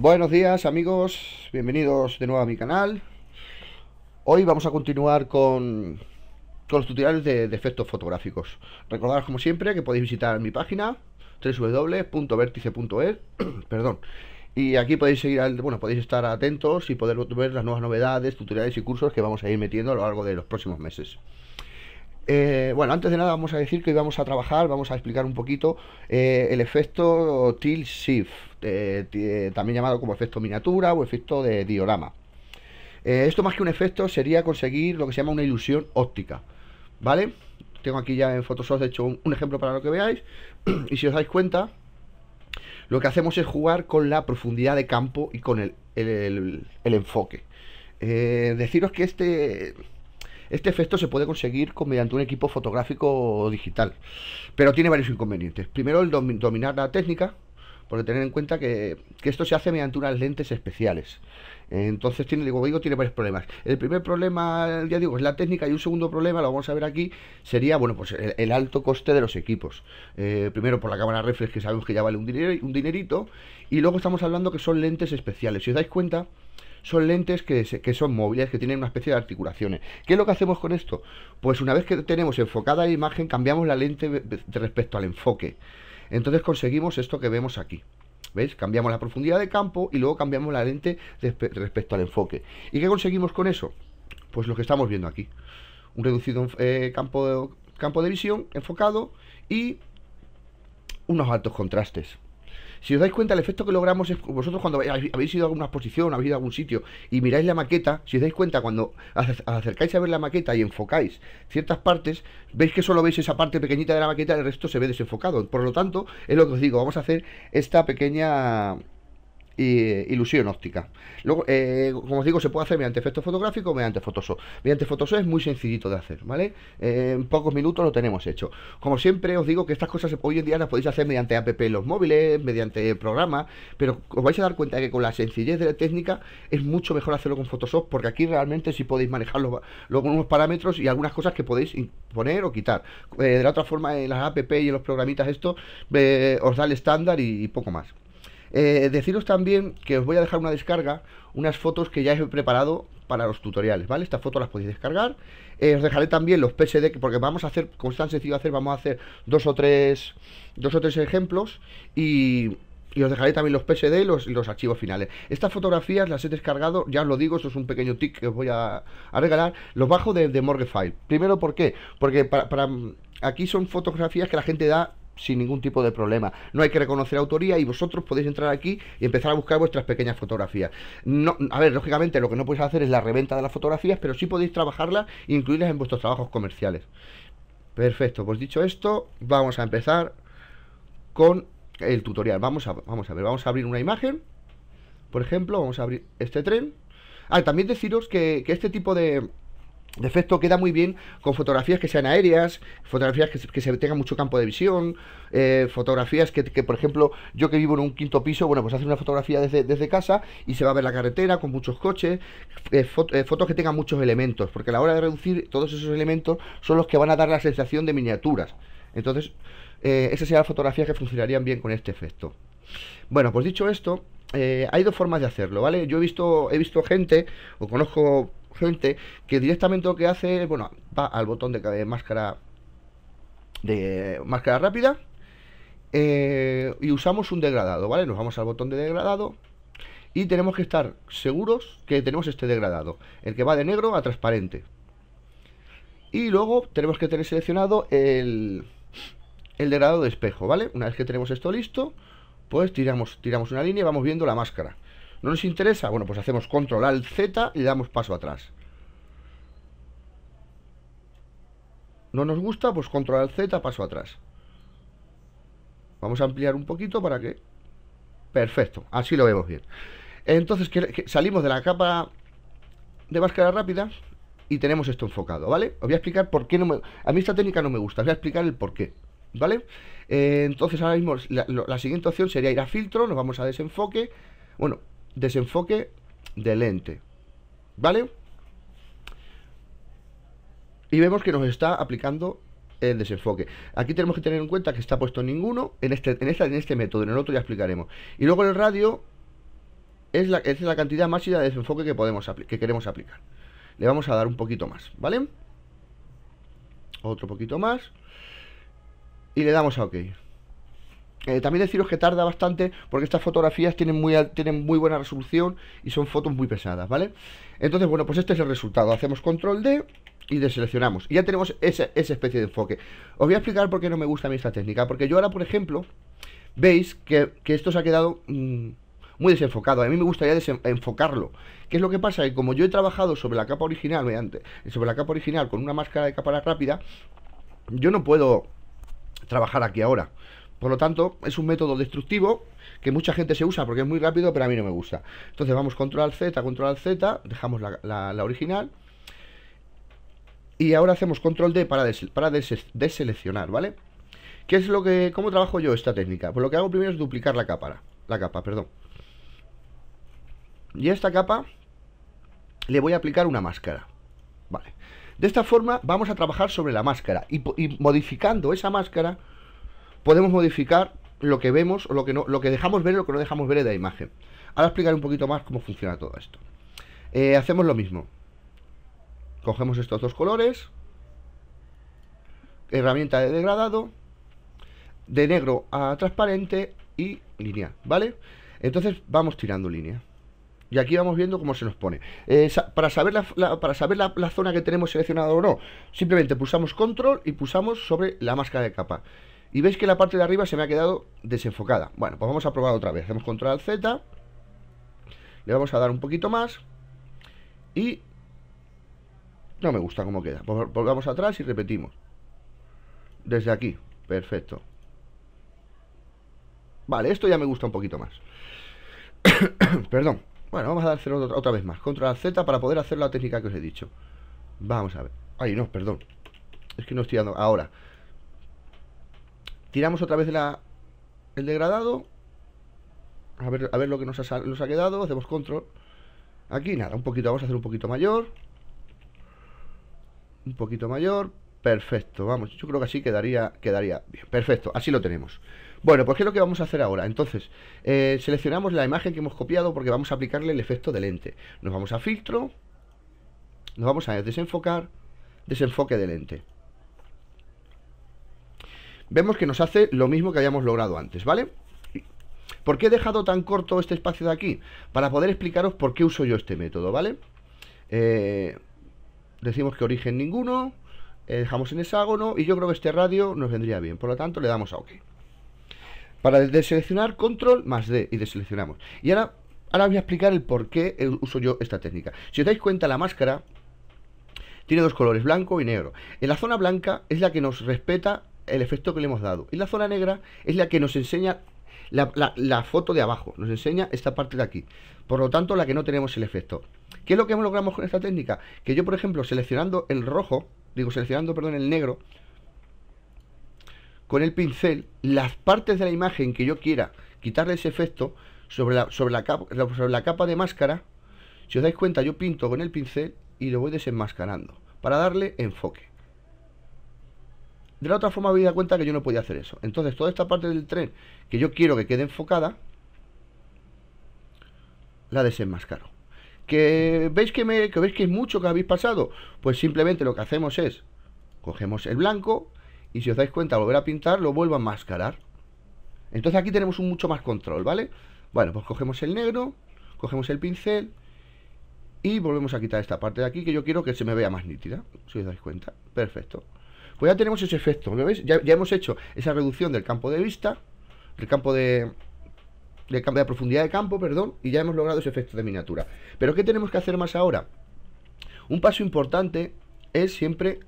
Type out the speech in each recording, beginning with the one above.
Buenos días amigos, bienvenidos de nuevo a mi canal Hoy vamos a continuar con, los tutoriales de, efectos fotográficos Recordaros como siempre que podéis visitar mi página www.vertice.es Perdón Y aquí podéis seguir, al, bueno, podéis estar atentos y poder ver las nuevas novedades, tutoriales y cursos que vamos a ir metiendo a lo largo de los próximos meses eh, bueno, antes de nada vamos a decir que hoy vamos a trabajar, vamos a explicar un poquito eh, el efecto tilt shift, eh, también llamado como efecto miniatura o efecto de diorama. esto más que un efecto sería conseguir lo que se llama una ilusión óptica, ¿vale? Tengo aquí ya en Photoshop, de hecho, un, ejemplo para lo que veáis. y si os dais cuenta, lo que hacemos es jugar con la profundidad de campo y con el enfoque. deciros que este este efecto se puede conseguir con, mediante un equipo fotográfico digital, pero tiene varios inconvenientes. Primero, el dominar la técnica, porque tener en cuenta que, esto se hace mediante unas lentes especiales. Entonces, tiene, digo, digo, tiene varios problemas. El primer problema, ya digo, es la técnica y un segundo problema, lo vamos a ver aquí, sería, bueno, pues el, alto coste de los equipos. Eh, primero por la cámara reflex, que sabemos que ya vale un, un dinerito, y luego estamos hablando que son lentes especiales. Si os dais cuenta, son lentes que, son móviles, que tienen una especie de articulaciones. ¿Qué es lo que hacemos con esto? Pues una vez que tenemos enfocada la imagen, cambiamos la lente respecto al enfoque. Entonces conseguimos esto que vemos aquí. ¿Veis? Cambiamos la profundidad de campo y luego cambiamos la lente respecto al enfoque. ¿Y qué conseguimos con eso? Pues lo que estamos viendo aquí. Un reducido eh, campo, campo de visión enfocado y unos altos contrastes. Si os dais cuenta, el efecto que logramos es vosotros cuando habéis ido a alguna exposición, habéis ido a algún sitio y miráis la maqueta, si os dais cuenta, cuando acercáis a ver la maqueta y enfocáis ciertas partes, veis que solo veis esa parte pequeñita de la maqueta, el resto se ve desenfocado. Por lo tanto, es lo que os digo, vamos a hacer esta pequeña ilusión óptica. Luego, eh, como os digo, se puede hacer mediante efecto fotográfico, o mediante Photoshop. Mediante Photoshop es muy sencillito de hacer, ¿vale? Eh, en pocos minutos lo tenemos hecho. Como siempre os digo que estas cosas hoy en día las podéis hacer mediante app en los móviles, mediante programas, pero os vais a dar cuenta que con la sencillez de la técnica es mucho mejor hacerlo con Photoshop porque aquí realmente si podéis manejarlo con unos parámetros y algunas cosas que podéis poner o quitar. Eh, de la otra forma, en las app y en los programitas esto os da el estándar y poco más. Eh, deciros también que os voy a dejar una descarga, unas fotos que ya he preparado para los tutoriales, ¿vale? Estas fotos las podéis descargar. Eh, os dejaré también los PSD, porque vamos a hacer, como es tan sencillo hacer, vamos a hacer dos o tres, dos o tres ejemplos y, y os dejaré también los PSD y los, los, archivos finales. Estas fotografías las he descargado, ya os lo digo, esto es un pequeño tick que os voy a, a regalar. Los bajo de, de File Primero, ¿por qué? Porque para, aquí son fotografías que la gente da sin ningún tipo de problema. No hay que reconocer autoría y vosotros podéis entrar aquí y empezar a buscar vuestras pequeñas fotografías. No, a ver, lógicamente lo que no podéis hacer es la reventa de las fotografías, pero sí podéis trabajarlas e incluirlas en vuestros trabajos comerciales. Perfecto, pues dicho esto, vamos a empezar con el tutorial. Vamos a, vamos a ver, vamos a abrir una imagen. Por ejemplo, vamos a abrir este tren. Ah, también deciros que este tipo de, de efecto queda muy bien con fotografías que sean aéreas, fotografías que, se, que mucho campo de visión, eh, fotografías que, por ejemplo, yo que vivo en un quinto piso, bueno, pues hacer una fotografía desde, casa y se va a ver la carretera con muchos coches, eh, eh, fotos que tengan muchos elementos, porque a la hora de reducir todos esos elementos son los que van a dar la sensación de miniaturas. Entonces, esas serían fotografías que funcionarían bien con este efecto. Bueno, pues dicho esto, hay dos formas de hacerlo, ¿vale? Yo he visto, he visto gente, o conozco que directamente lo que hace es, bueno, va al botón de, máscara de máscara rápida eh, y usamos un degradado, ¿vale? Nos vamos al botón de degradado y tenemos que estar seguros que tenemos este degradado, el que va de negro a transparente. Y luego tenemos que tener seleccionado el, el degradado de espejo, ¿vale? Una vez que tenemos esto listo, pues tiramos, tiramos una línea y vamos viendo la máscara. ¿No nos interesa? Bueno, pues hacemos control al Z y le damos paso atrás. ¿No nos gusta? Pues control al Z, paso atrás. Vamos a ampliar un poquito para que... Perfecto, así lo vemos bien. Entonces salimos de la capa de máscara rápida y tenemos esto enfocado, ¿vale? Os voy a explicar por qué no me... A mí esta técnica no me gusta, os voy a explicar el por qué, ¿vale? Eh, entonces ahora mismo la, la siguiente opción sería ir a filtro, nos vamos a desenfoque. Bueno, desenfoque de lente. ¿Vale? Y vemos que nos está aplicando el desenfoque. Aquí tenemos que tener en cuenta que está puesto ninguno, en este, en, en este método, en el otro ya explicaremos. Y luego el radio es la, es la cantidad máxima de desenfoque que, podemos que queremos aplicar. Le vamos a dar un poquito más, ¿vale? Otro poquito más. Y le damos a OK. Eh, también deciros que tarda bastante porque estas fotografías tienen muy, tienen muy buena resolución y son fotos muy pesadas, ¿vale? Entonces, bueno, pues este es el resultado. Hacemos control D y deseleccionamos. Y ya tenemos esa, especie de enfoque. Os voy a explicar por qué no me gusta a mí esta técnica. Porque yo ahora, por ejemplo, veis que, esto se ha quedado... Mm, muy desenfocado. A mí me gustaría desenfocarlo. ¿Qué es lo que pasa? Que como yo he trabajado sobre la capa original, mediante, sobre la capa original con una máscara de capa rápida, yo no puedo trabajar aquí ahora. Por lo tanto, es un método destructivo que mucha gente se usa porque es muy rápido, pero a mí no me gusta. Entonces vamos control Z, control Z, dejamos la, original. Y ahora hacemos control D para, para deseleccionar, ¿vale? ¿Qué es lo que. ¿Cómo trabajo yo esta técnica? Pues lo que hago primero es duplicar la capa. La capa, perdón. Y a esta capa le voy a aplicar una máscara. Vale. De esta forma vamos a trabajar sobre la máscara. y modificando esa máscara podemos modificar lo que vemos o lo que, no, lo que dejamos ver o lo que no dejamos ver de la imagen. Ahora explicaré un poquito más cómo funciona todo esto. Eh, hacemos lo mismo. Cogemos estos dos colores. Herramienta de degradado. De negro a transparente y línea. ¿vale? Entonces vamos tirando línea. Y aquí vamos viendo cómo se nos pone. Eh, para saber, para saber la, zona que tenemos seleccionada o no, simplemente pulsamos control y pulsamos sobre la máscara de capa. Y veis que la parte de arriba se me ha quedado desenfocada. Bueno, pues vamos a probar otra vez. Hacemos control Z. Le vamos a dar un poquito más. Y no me gusta cómo queda. Volvamos atrás y repetimos. Desde aquí. Perfecto. Vale, esto ya me gusta un poquito más. Perdón. Bueno, vamos a dar otra vez más. Control Z para poder hacer la técnica que os he dicho. Vamos a ver. Ay, no, perdón. Es que no estoy dando. Ahora. Tiramos otra vez el degradado. A ver, a ver lo que nos ha, quedado. Hacemos control. Aquí nada, un poquito, vamos a hacer un poquito mayor. Un poquito mayor. Perfecto, vamos, yo creo que así quedaría, quedaría bien. Perfecto, así lo tenemos. Bueno, pues ¿qué es lo que vamos a hacer ahora? Entonces, eh, seleccionamos la imagen que hemos copiado porque vamos a aplicarle el efecto de lente. Nos vamos a filtro, nos vamos a desenfocar, desenfoque de lente vemos que nos hace lo mismo que habíamos logrado antes, ¿vale? ¿Por qué he dejado tan corto este espacio de aquí? Para poder explicaros por qué uso yo este método, ¿vale? Eh, decimos que origen ninguno, eh, dejamos en hexágono y yo creo que este radio nos vendría bien, por lo tanto le damos a OK. Para deseleccionar, control más D y deseleccionamos. Y ahora, ahora voy a explicar el por qué eh, uso yo esta técnica. Si os dais cuenta, la máscara tiene dos colores, blanco y negro. En la zona blanca es la que nos respeta el efecto que le hemos dado. Y la zona negra es la que nos enseña la, foto de abajo, nos enseña esta parte de aquí. Por lo tanto, la que no tenemos el efecto. ¿Qué es lo que hemos logramos con esta técnica? Que yo, por ejemplo, seleccionando el rojo, digo, seleccionando, perdón, el negro, con el pincel, las partes de la imagen que yo quiera quitarle ese efecto sobre la, sobre la, capa, sobre la capa de máscara, si os dais cuenta, yo pinto con el pincel y lo voy desenmascarando para darle enfoque. De la otra forma me había dado cuenta que yo no podía hacer eso. Entonces, toda esta parte del tren que yo quiero que quede enfocada, la desenmascaro. ¿Que veis que, me, que veis que es mucho que habéis pasado? Pues simplemente lo que hacemos es, cogemos el blanco y si os dais cuenta, volver a pintar, lo vuelvo a enmascarar. Entonces aquí tenemos un mucho más control, ¿vale? Bueno, pues cogemos el negro, cogemos el pincel y volvemos a quitar esta parte de aquí que yo quiero que se me vea más nítida, si os dais cuenta. Perfecto. Pues ya tenemos ese efecto, ¿lo veis? Ya, hemos hecho esa reducción del campo de vista, el campo de, de, de profundidad de campo, perdón, y ya hemos logrado ese efecto de miniatura. Pero ¿qué tenemos que hacer más ahora? Un paso importante es siempre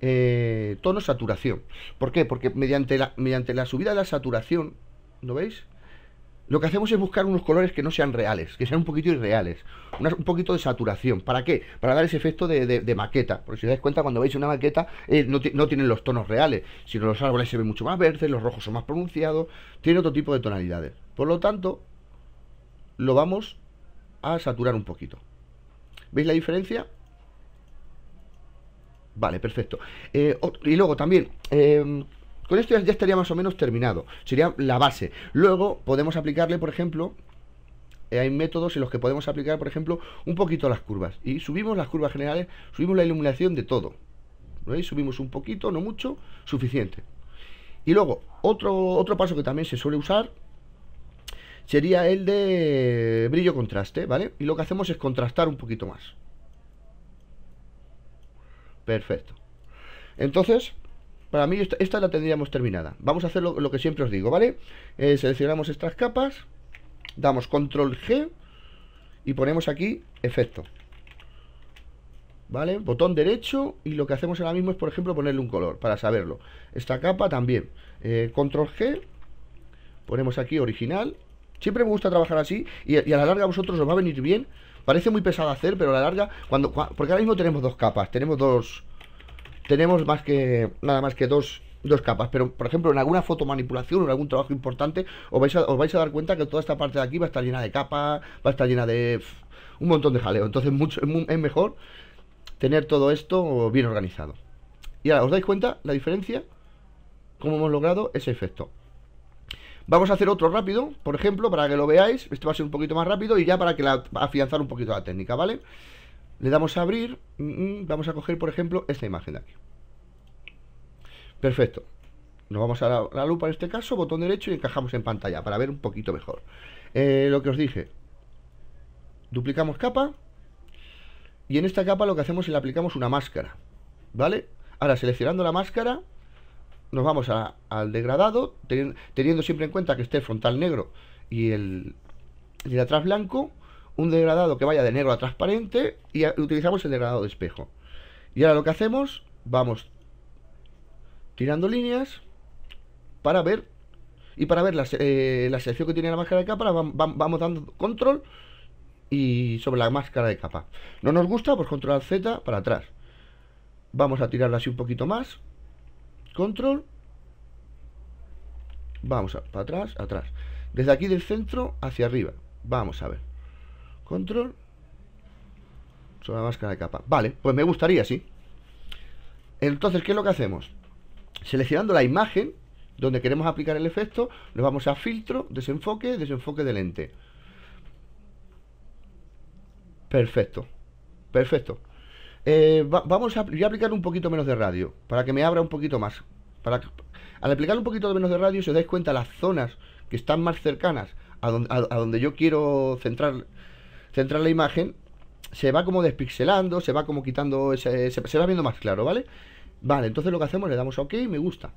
eh, tono saturación. ¿Por qué? Porque mediante la, mediante la subida de la saturación, ¿lo veis? Lo que hacemos es buscar unos colores que no sean reales, que sean un poquito irreales, un poquito de saturación. ¿Para qué? Para dar ese efecto de, maqueta. Porque si os dais cuenta, cuando veis una maqueta, eh, no, tienen los tonos reales, sino los árboles se ven mucho más verdes, los rojos son más pronunciados, tiene otro tipo de tonalidades. Por lo tanto, lo vamos a saturar un poquito. ¿Veis la diferencia? Vale, perfecto. Eh, y luego también... Em, con esto ya estaría más o menos terminado. Sería la base. Luego podemos aplicarle, por ejemplo, eh, hay métodos en los que podemos aplicar, por ejemplo, un poquito las curvas. Y subimos las curvas generales, subimos la iluminación de todo. ¿Veis? Subimos un poquito, no mucho, suficiente. Y luego, otro, otro paso que también se suele usar sería el de brillo contraste, ¿vale? Y lo que hacemos es contrastar un poquito más. Perfecto. Entonces, para mí esta, la tendríamos terminada. Vamos a hacer lo, que siempre os digo, ¿vale? Eh, seleccionamos estas capas, damos control G y ponemos aquí efecto. ¿Vale? Botón derecho y lo que hacemos ahora mismo es, por ejemplo, ponerle un color para saberlo. Esta capa también. Eh, control G, ponemos aquí original. Siempre me gusta trabajar así y, a la larga a vosotros os va a venir bien. Parece muy pesado hacer, pero a la larga, porque ahora mismo tenemos dos capas, tenemos dos tenemos más que nada más que dos capas, pero por ejemplo en alguna fotomanipulación o en algún trabajo importante os vais, a, os vais a dar cuenta que toda esta parte de aquí va a estar llena de capas, va a estar llena de un montón de jaleo, entonces mucho, es mejor tener todo esto bien organizado. Y ahora, ¿os dais cuenta la diferencia? ¿Cómo hemos logrado ese efecto? Vamos a hacer otro rápido, por ejemplo, para que lo veáis, este va a ser un poquito más rápido y ya para que la, afianzar un poquito la técnica, ¿vale? vale le damos a abrir. Mm, mm, vamos a coger, por ejemplo, esta imagen de aquí. Perfecto. Nos vamos a la, lupa en este caso, botón derecho y encajamos en pantalla para ver un poquito mejor. Eh, lo que os dije. Duplicamos capa. Y en esta capa lo que hacemos es le aplicamos una máscara. ¿Vale? Ahora seleccionando la máscara nos vamos al degradado, teniendo, siempre en cuenta que esté el frontal negro y el, de atrás blanco, un degradado que vaya de negro a transparente y utilizamos el degradado de espejo. Y ahora lo que hacemos, vamos tirando líneas para ver y para ver la, eh, sección que tiene la máscara de capa, vamos, dando control y sobre la máscara de capa. No nos gusta, pues control Z para atrás. Vamos a tirarla así un poquito más. Control. Vamos para atrás, atrás. Desde aquí del centro hacia arriba. Vamos a ver. Control sobre la máscara de capa. Vale, pues me gustaría, sí. Entonces, ¿qué es lo que hacemos? Seleccionando la imagen donde queremos aplicar el efecto, nos vamos a filtro, desenfoque, desenfoque de lente. Perfecto, perfecto. Eh, vamos a, aplicar un poquito menos de radio, para que me abra un poquito más. Para, al aplicar un poquito menos de radio, se os dais cuenta, las zonas que están más cercanas a donde yo quiero centrar centrar la imagen, se va como despixelando, se va como quitando, ese, se, va viendo más claro, ¿vale? Vale, entonces lo que hacemos, le damos a OK, me gusta.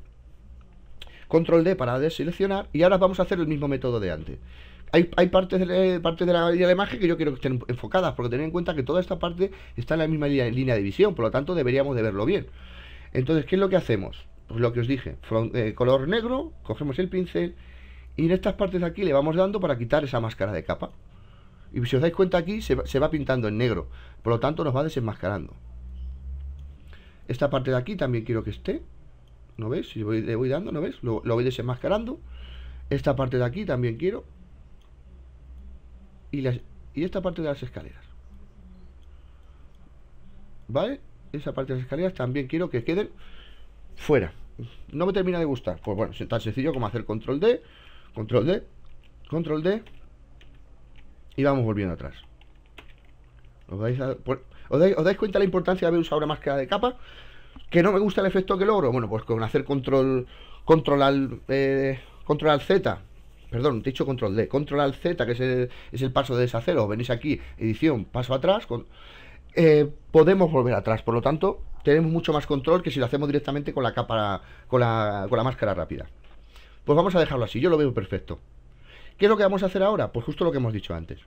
Control D para deseleccionar y ahora vamos a hacer el mismo método de antes. Hay, partes, de, de, la, imagen que yo quiero que estén enfocadas, porque tened en cuenta que toda esta parte está en la misma línea, de visión, por lo tanto deberíamos de verlo bien. Entonces, ¿qué es lo que hacemos? Pues lo que os dije, eh, color negro, cogemos el pincel y en estas partes de aquí le vamos dando para quitar esa máscara de capa. Y si os dais cuenta aquí, se va, pintando en negro. Por lo tanto, nos va desenmascarando. Esta parte de aquí también quiero que esté. ¿No ves? Si voy, le voy dando, ¿no ves? Lo, voy desenmascarando. Esta parte de aquí también quiero. Y, y esta parte de las escaleras. ¿Vale? Esa parte de las escaleras también quiero que queden fuera. No me termina de gustar. Pues bueno, es tan sencillo como hacer control D, control D, control D y vamos volviendo atrás. ¿Os dais, cuenta de la importancia de haber usado una máscara de capa? ¿Que no me gusta el efecto que logro? Bueno, pues con hacer control... Control eh, al... Z perdón, te he dicho control D, control al Z, que es el, paso de deshacer, o venís aquí, edición, paso atrás, eh, podemos volver atrás, por lo tanto, tenemos mucho más control que si lo hacemos directamente con la capa, con la, con la máscara rápida. Pues vamos a dejarlo así, yo lo veo perfecto. ¿Qué es lo que vamos a hacer ahora? Pues justo lo que hemos dicho antes.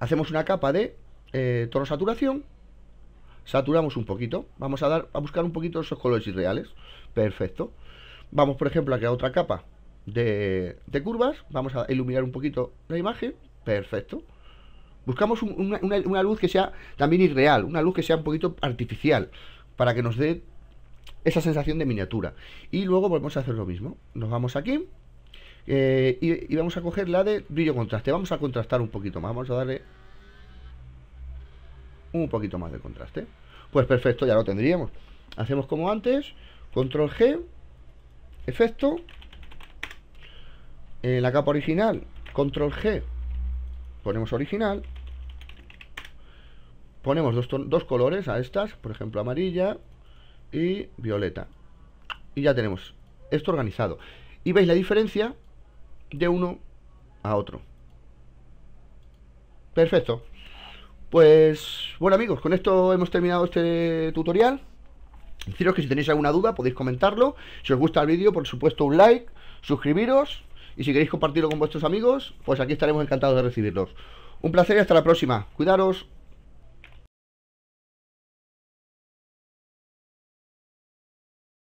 Hacemos una capa de eh, tono saturación, saturamos un poquito, vamos a, dar, a buscar un poquito esos colores irreales, perfecto. Vamos, por ejemplo, a crear otra capa de, curvas, vamos a iluminar un poquito la imagen, perfecto. Buscamos una, una, luz que sea también irreal, una luz que sea un poquito artificial, para que nos dé esa sensación de miniatura. Y luego volvemos a hacer lo mismo. Nos vamos aquí, eh, y, vamos a coger la de brillo contraste. Vamos a contrastar un poquito más. Vamos a darle un poquito más de contraste. Pues perfecto, ya lo tendríamos. Hacemos como antes. Control G. Efecto. en la capa original. Control G. Ponemos original. Ponemos dos, dos colores a estas. Por ejemplo, amarilla y violeta. Y ya tenemos esto organizado. Y veis la diferencia de uno a otro. Perfecto. Pues bueno amigos, con esto hemos terminado este tutorial. Deciros que si tenéis alguna duda podéis comentarlo. Si os gusta el vídeo, por supuesto un like, suscribiros y si queréis compartirlo con vuestros amigos, pues aquí estaremos encantados de recibirlos. Un placer y hasta la próxima. Cuidaros.